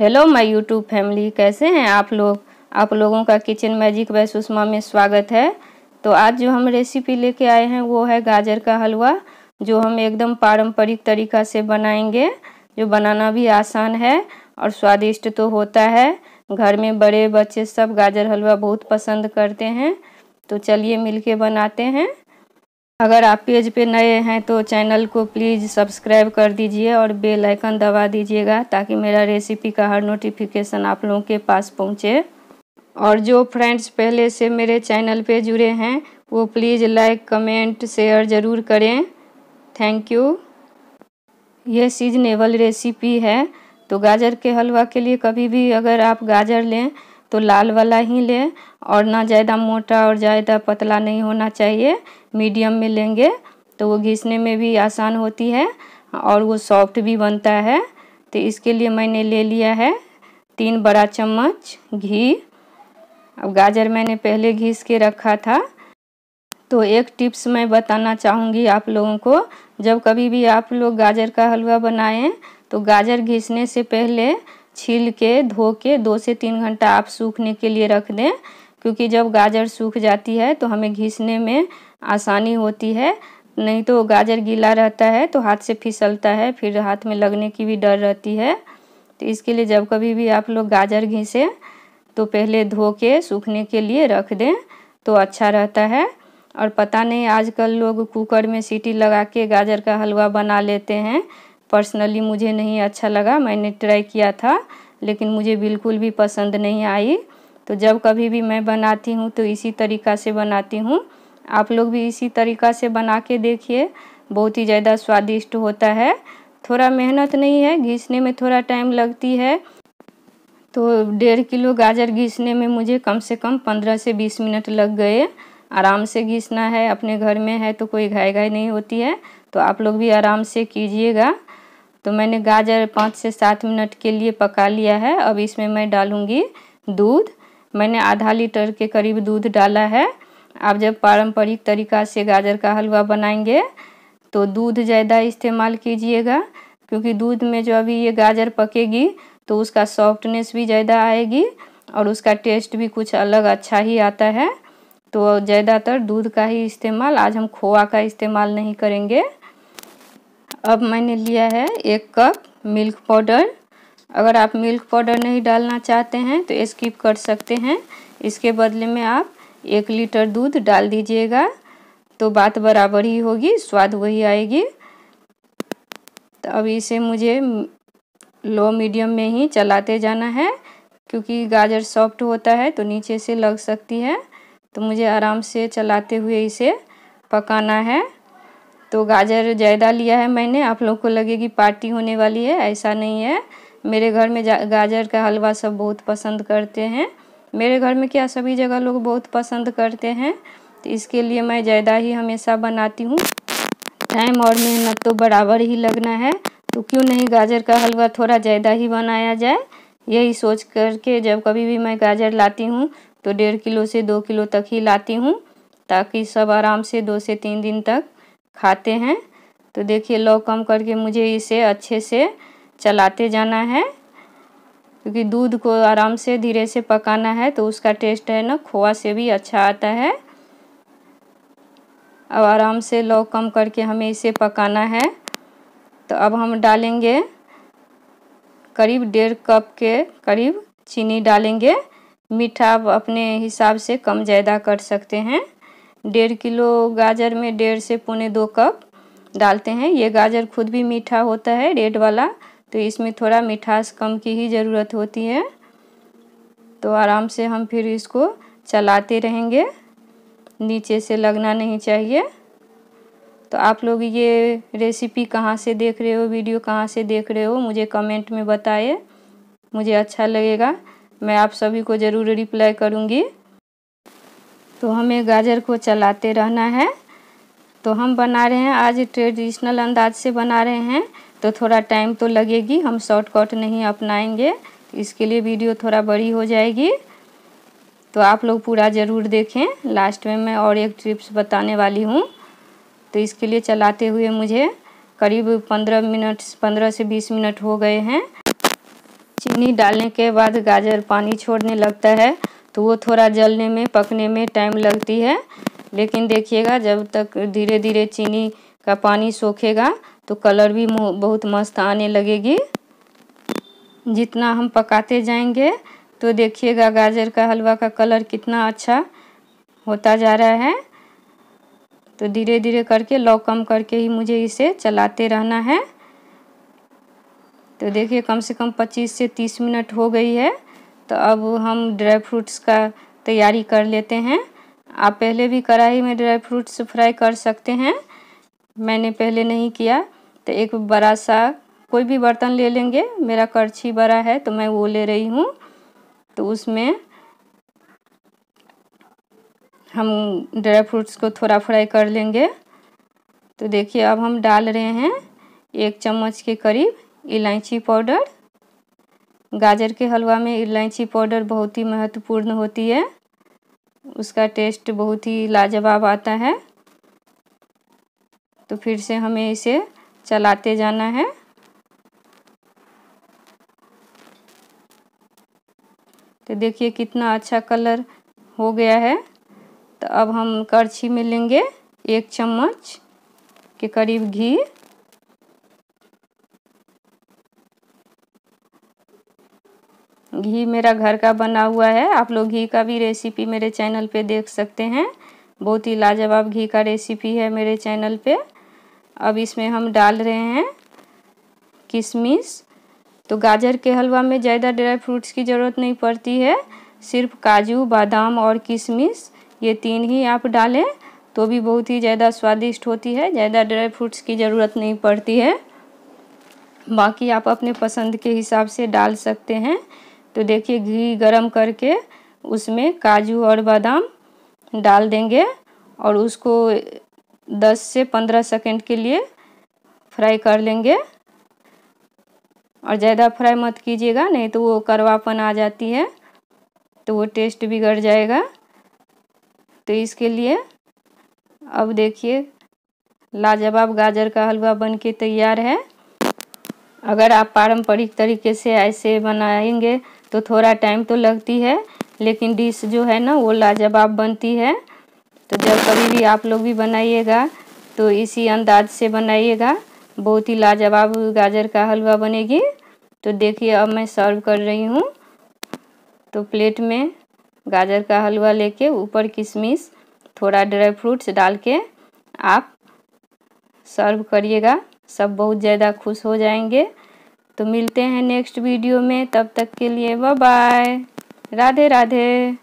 hello my YouTube family कैसे हैं आप लोग आप लोगों का किचन मैजिक बाय सुषमा में स्वागत है तो आज जो हम रेसिपी लेके आए हैं वो है गाजर का हलवा जो हम एकदम पारंपरिक तरीका से बनाएंगे जो बनाना भी आसान है और स्वादिष्ट तो होता है घर में बड़े बच्चे सब गाजर हलवा बहुत पसंद करते हैं तो चलिए मिल बनाते हैं अगर आप पेज पे नए हैं तो चैनल को प्लीज़ सब्सक्राइब कर दीजिए और बेल आइकन दबा दीजिएगा ताकि मेरा रेसिपी का हर नोटिफिकेशन आप लोगों के पास पहुंचे और जो फ्रेंड्स पहले से मेरे चैनल पे जुड़े हैं वो प्लीज़ लाइक कमेंट शेयर ज़रूर करें थैंक यू ये सीजनेबल रेसिपी है तो गाजर के हलवा के लिए कभी भी अगर आप गाजर लें तो लाल वाला ही लें और ना ज़्यादा मोटा और ज़्यादा पतला नहीं होना चाहिए मीडियम में लेंगे तो वो घिसने में भी आसान होती है और वो सॉफ्ट भी बनता है तो इसके लिए मैंने ले लिया है तीन बड़ा चम्मच घी अब गाजर मैंने पहले घिस के रखा था तो एक टिप्स मैं बताना चाहूँगी आप लोगों को जब कभी भी आप लोग गाजर का हलवा बनाएं तो गाजर घिसने से पहले छील के धो के दो से तीन घंटा आप सूखने के लिए रख दें क्योंकि जब गाजर सूख जाती है तो हमें घिसने में आसानी होती है नहीं तो गाजर गीला रहता है तो हाथ से फिसलता है फिर हाथ में लगने की भी डर रहती है तो इसके लिए जब कभी भी आप लोग गाजर घिसें तो पहले धो के सूखने के लिए रख दें तो अच्छा रहता है और पता नहीं आजकल लोग कुकर में सीटी लगा के गाजर का हलवा बना लेते हैं पर्सनली मुझे नहीं अच्छा लगा मैंने ट्राई किया था लेकिन मुझे बिल्कुल भी पसंद नहीं आई तो जब कभी भी मैं बनाती हूँ तो इसी तरीका से बनाती हूँ आप लोग भी इसी तरीका से बना के देखिए बहुत ही ज़्यादा स्वादिष्ट होता है थोड़ा मेहनत नहीं है घिसने में थोड़ा टाइम लगती है तो डेढ़ किलो गाजर घिसने में मुझे कम से कम पंद्रह से बीस मिनट लग गए आराम से घिसना है अपने घर में है तो कोई घाय घाय नहीं होती है तो आप लोग भी आराम से कीजिएगा तो मैंने गाजर पाँच से सात मिनट के लिए पका लिया है अब इसमें मैं डालूँगी दूध मैंने आधा लीटर के करीब दूध डाला है आप जब पारंपरिक तरीका से गाजर का हलवा बनाएंगे तो दूध ज़्यादा इस्तेमाल कीजिएगा क्योंकि दूध में जो अभी ये गाजर पकेगी तो उसका सॉफ्टनेस भी ज़्यादा आएगी और उसका टेस्ट भी कुछ अलग अच्छा ही आता है तो ज़्यादातर दूध का ही इस्तेमाल आज हम खोआ का इस्तेमाल नहीं करेंगे अब मैंने लिया है एक कप मिल्क पाउडर अगर आप मिल्क पाउडर नहीं डालना चाहते हैं तो स्किप कर सकते हैं इसके बदले में आप एक लीटर दूध डाल दीजिएगा तो बात बराबर ही होगी स्वाद वही आएगी तो अब इसे मुझे लो मीडियम में ही चलाते जाना है क्योंकि गाजर सॉफ्ट होता है तो नीचे से लग सकती है तो मुझे आराम से चलाते हुए इसे पकाना है तो गाजर ज़्यादा लिया है मैंने आप लोग को लगेगी पार्टी होने वाली है ऐसा नहीं है मेरे घर में गाजर का हलवा सब बहुत पसंद करते हैं मेरे घर में क्या सभी जगह लोग बहुत पसंद करते हैं तो इसके लिए मैं ज़्यादा ही हमेशा बनाती हूँ टाइम और मेहनत तो बराबर ही लगना है तो क्यों नहीं गाजर का हलवा थोड़ा ज़्यादा ही बनाया जाए यही सोच करके जब कभी भी मैं गाजर लाती हूँ तो डेढ़ किलो से दो किलो तक ही लाती हूँ ताकि सब आराम से दो से तीन दिन तक खाते हैं तो देखिए लो कम करके मुझे इसे अच्छे से चलाते जाना है क्योंकि दूध को आराम से धीरे से पकाना है तो उसका टेस्ट है ना खोआ से भी अच्छा आता है अब आराम से लो कम करके हमें इसे पकाना है तो अब हम डालेंगे करीब डेढ़ कप के करीब चीनी डालेंगे मीठा आप अपने हिसाब से कम ज़्यादा कर सकते हैं डेढ़ किलो गाजर में डेढ़ से पौने दो कप डालते हैं ये गाजर खुद भी मीठा होता है रेड वाला तो इसमें थोड़ा मिठास कम की ही ज़रूरत होती है तो आराम से हम फिर इसको चलाते रहेंगे नीचे से लगना नहीं चाहिए तो आप लोग ये रेसिपी कहाँ से देख रहे हो वीडियो कहाँ से देख रहे हो मुझे कमेंट में बताए मुझे अच्छा लगेगा मैं आप सभी को ज़रूर रिप्लाई करूँगी तो हमें गाजर को चलाते रहना है तो हम बना रहे हैं आज ट्रेडिशनल अंदाज से बना रहे हैं तो थोड़ा टाइम तो लगेगी हम शॉर्टकट नहीं अपनाएंगे इसके लिए वीडियो थोड़ा बड़ी हो जाएगी तो आप लोग पूरा ज़रूर देखें लास्ट में मैं और एक ट्रिप्स बताने वाली हूँ तो इसके लिए चलाते हुए मुझे करीब पंद्रह मिनट पंद्रह से बीस मिनट हो गए हैं चीनी डालने के बाद गाजर पानी छोड़ने लगता है तो वो थोड़ा जलने में पकने में टाइम लगती है लेकिन देखिएगा जब तक धीरे धीरे चीनी का पानी सोखेगा तो कलर भी बहुत मस्त आने लगेगी जितना हम पकाते जाएंगे तो देखिएगा गाजर का हलवा का कलर कितना अच्छा होता जा रहा है तो धीरे धीरे करके लौ कम करके ही मुझे इसे चलाते रहना है तो देखिए कम से कम 25 से 30 मिनट हो गई है तो अब हम ड्राई फ्रूट्स का तैयारी कर लेते हैं आप पहले भी कढ़ाई में ड्राई फ्रूट्स फ्राई कर सकते हैं मैंने पहले नहीं किया तो एक बड़ा सा कोई भी बर्तन ले लेंगे मेरा करछी बड़ा है तो मैं वो ले रही हूँ तो उसमें हम ड्राई फ्रूट्स को थोड़ा फ्राई कर लेंगे तो देखिए अब हम डाल रहे हैं एक चम्मच के करीब इलायची पाउडर गाजर के हलवा में इलायची पाउडर बहुत ही महत्वपूर्ण होती है उसका टेस्ट बहुत ही लाजवाब आता है तो फिर से हमें इसे चलाते जाना है तो देखिए कितना अच्छा कलर हो गया है तो अब हम करछी में लेंगे एक चम्मच के करीब घी घी मेरा घर का बना हुआ है आप लोग घी का भी रेसिपी मेरे चैनल पे देख सकते हैं बहुत ही लाजवाब घी का रेसिपी है मेरे चैनल पे अब इसमें हम डाल रहे हैं किशमिश तो गाजर के हलवा में ज़्यादा ड्राई फ्रूट्स की ज़रूरत नहीं पड़ती है सिर्फ काजू बादाम और किशमिश ये तीन ही आप डालें तो भी बहुत ही ज़्यादा स्वादिष्ट होती है ज़्यादा ड्राई फ्रूट्स की ज़रूरत नहीं पड़ती है बाकी आप अपने पसंद के हिसाब से डाल सकते हैं तो देखिए घी गरम करके उसमें काजू और बादाम डाल देंगे और उसको 10 से 15 सेकंड के लिए फ्राई कर लेंगे और ज़्यादा फ्राई मत कीजिएगा नहीं तो वो करवापन आ जाती है तो वो टेस्ट बिगड़ जाएगा तो इसके लिए अब देखिए लाजवाब गाजर का हलवा बन के तैयार है अगर आप पारंपरिक तरीके से ऐसे बनाएंगे तो थोड़ा टाइम तो लगती है लेकिन डिश जो है ना वो लाजवाब बनती है तो जब कभी भी आप लोग भी बनाइएगा तो इसी अंदाज से बनाइएगा बहुत ही लाजवाब गाजर का हलवा बनेगी तो देखिए अब मैं सर्व कर रही हूँ तो प्लेट में गाजर का हलवा लेके ऊपर किशमिश थोड़ा ड्राई फ्रूट्स डाल के आप सर्व करिएगा सब बहुत ज़्यादा खुश हो जाएंगे तो मिलते हैं नेक्स्ट वीडियो में तब तक के लिए बाय राधे राधे